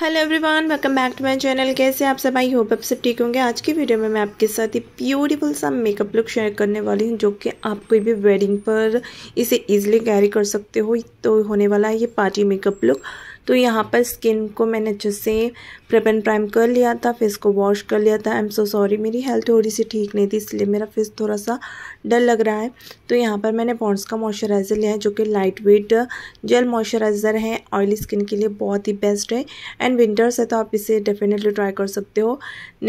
hello everyone welcome back to my channel कैसे आप सब आई होप आप सब ठीक होंगे आज की वीडियो में मैं आपके साथ ही ब्यूटीफुल सा मेकअप लुक शेयर करने वाली हूँ जो कि आप कोई भी वेडिंग पर इसे इजीली कैरी कर सकते हो तो होने वाला है ये पार्टी मेकअप लुक तो यहाँ पर स्किन को मैंने अच्छे से प्रेप एंड प्राइम कर लिया था फेस को वॉश कर लिया था आई एम सो सॉरी मेरी हेल्थ थोड़ी सी ठीक नहीं थी इसलिए मेरा फेस थोड़ा सा डर लग रहा है तो यहाँ पर मैंने पॉन्ड्स का मॉइस्चराइज़र लिया है जो कि लाइट वेट जेल मॉइस्चराइज़र है ऑयली स्किन के लिए बहुत ही बेस्ट है एंड विंटर्स है तो आप इसे डेफिनेटली ट्राई कर सकते हो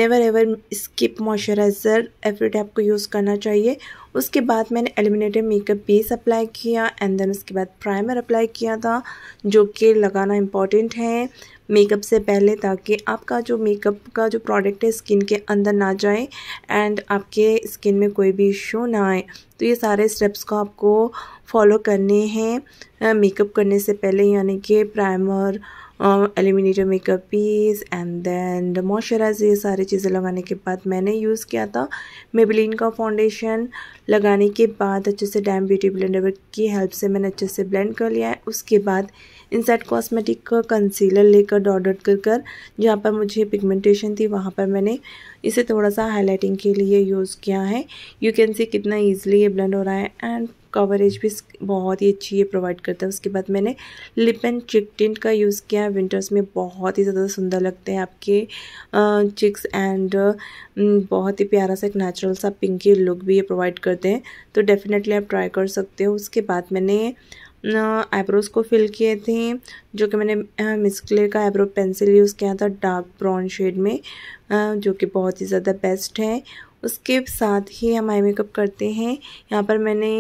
never ever skip moisturiser every day आपको यूज़ करना चाहिए उसके बाद मैंने एलिमिनेटेड मेकअप बेस अप्लाई किया एंड देन उसके बाद प्राइमर अप्लाई किया था जो कि लगाना इम्पॉर्टेंट है मेकअप से पहले ताकि आपका जो मेकअप का जो प्रोडक्ट है स्किन के अंदर ना जाए एंड आपके स्किन में कोई भी इशू ना आए तो ये सारे स्टेप्स को आपको फॉलो करने हैं मेकअप करने से पहले यानी कि primer illuminator makeup piece and then the moisturiser ये सारी चीज़ें लगाने के बाद मैंने यूज़ किया था मेबलिन का फाउंडेशन लगाने के बाद अच्छे से डैम ब्यूटी ब्लेंडर की हेल्प से मैंने अच्छे से ब्लेंड कर लिया है उसके बाद इंसाइड कॉस्मेटिक का कंसीलर लेकर डॉट डॉट कर कर जहाँ पर मुझे पिगमेंटेशन थी वहाँ पर मैंने इसे थोड़ा सा हाईलाइटिंग के लिए यूज़ किया है यू कैन सी कितना ईजिली ये ब्लेंड हो रहा है एंड कवरेज भी बहुत ही अच्छी ये प्रोवाइड करता है उसके बाद मैंने लिप एंड चिक टिंट का यूज़ किया है विंटर्स में बहुत ही ज़्यादा सुंदर लगते हैं आपके चिक्स एंड बहुत ही प्यारा सा एक नेचुरल सा पिंकी लुक भी ये प्रोवाइड करते हैं तो डेफिनेटली आप ट्राई कर सकते हो उसके बाद मैंने आईब्रोज को फिल किए थे जो कि मैंने मिसक्ले का आईब्रो पेंसिल यूज़ किया था डार्क ब्राउन शेड में जो कि बहुत ही ज़्यादा बेस्ट है उसके साथ ही हम आई मेकअप करते हैं यहाँ पर मैंने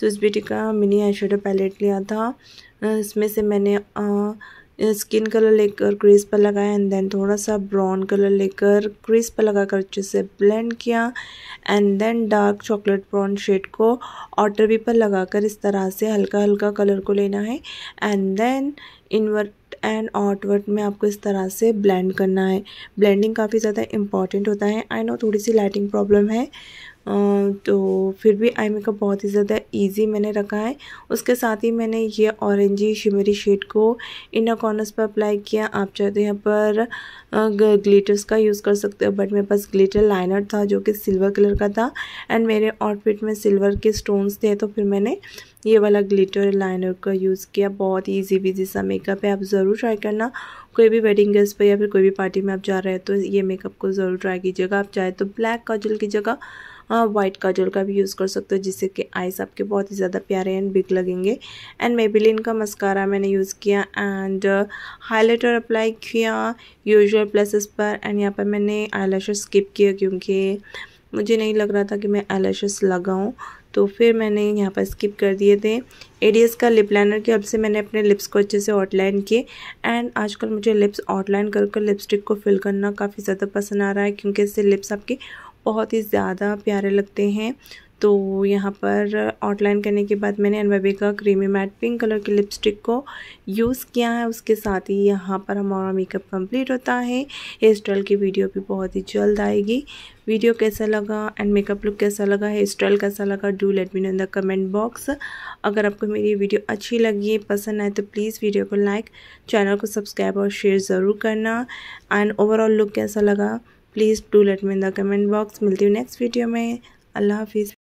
स्विस ब्यूटी का मिनी आई पैलेट लिया था इसमें से मैंने आ, स्किन कलर लेकर क्रीज पर लगाया एंड देन थोड़ा सा ब्राउन कलर लेकर क्रीज पर कर अच्छे से ब्लेंड किया and then dark chocolate brown shade को ऑटर भी पर लगाकर इस तरह से हल्का हल्का कलर को लेना है and then inner and outward में आपको इस तरह से ब्लेंड करना है ब्लेंडिंग काफ़ी ज़्यादा इंपॉर्टेंट होता है आई नो थोड़ी सी लाइटिंग प्रॉब्लम है तो फिर भी आई मेकअप बहुत ही ज़्यादा इजी मैंने रखा है उसके साथ ही मैंने ये ऑरेंजी शिमरी शेड को इनर कॉर्नर्स पर अप्लाई किया आप चाहते हैं यहाँ पर ग्लिटर्स का यूज़ कर सकते हो बट मेरे पास ग्लिटर लाइनर था जो कि सिल्वर कलर का था एंड मेरे आउटफिट में सिल्वर के स्टोन्स थे तो फिर मैंने ये वाला ग्लिटर लाइनर का यूज़ किया बहुत ही ईजी बिजी सा मेकअप है आप ज़रूर ट्राई करना कोई भी वेडिंग गेस्ट पर या फिर कोई भी पार्टी में आप जा रहे हैं तो ये मेकअप को ज़रूर ट्राई कीजिएगा आप चाहे तो ब्लैक का जल की जगह आप वाइट काजल का भी यूज़ कर सकते हो जिससे कि आइस आपके बहुत ही ज़्यादा प्यारे एंड बिग लगेंगे एंड मेबिलिन का मस्कारा मैंने यूज़ किया एंड हाईलाइटर अप्लाई किया यूजल प्लेसेस पर एंड यहाँ पर मैंने आई स्किप किया क्योंकि मुझे नहीं लग रहा था कि मैं आई लगाऊँ तो फिर मैंने यहाँ पर स्किप कर दिए थे एडीएस का लिप लाइनर की अब से मैंने अपने लिप्स को अच्छे से आउटलाइन किए एंड आजकल मुझे लिप्स आउटलाइन कर कर लिपस्टिक को फिल करना काफ़ी ज़्यादा पसंद आ रहा है क्योंकि इससे लिप्स आपकी बहुत ही ज़्यादा प्यारे लगते हैं तो यहाँ पर आउटलाइन करने के बाद मैंने अनबेबे का क्रीमी मैट पिंक कलर की लिपस्टिक को यूज़ किया है उसके साथ ही यहाँ पर हमारा मेकअप कंप्लीट होता है हेयर स्टाइल की वीडियो भी बहुत ही जल्द आएगी वीडियो कैसा लगा एंड मेकअप लुक कैसा लगा हेयर स्टाइल कैसा लगा do let me know in the comment box अगर आपको मेरी वीडियो अच्छी लगी पसंद आए तो प्लीज़ वीडियो को लाइक चैनल को सब्सक्राइब और शेयर ज़रूर करना एंड ओवरऑल लुक कैसा लगा please do let me in the comment box मिलती हूँ नेक्स्ट वीडियो में अल्लाह हाफिज़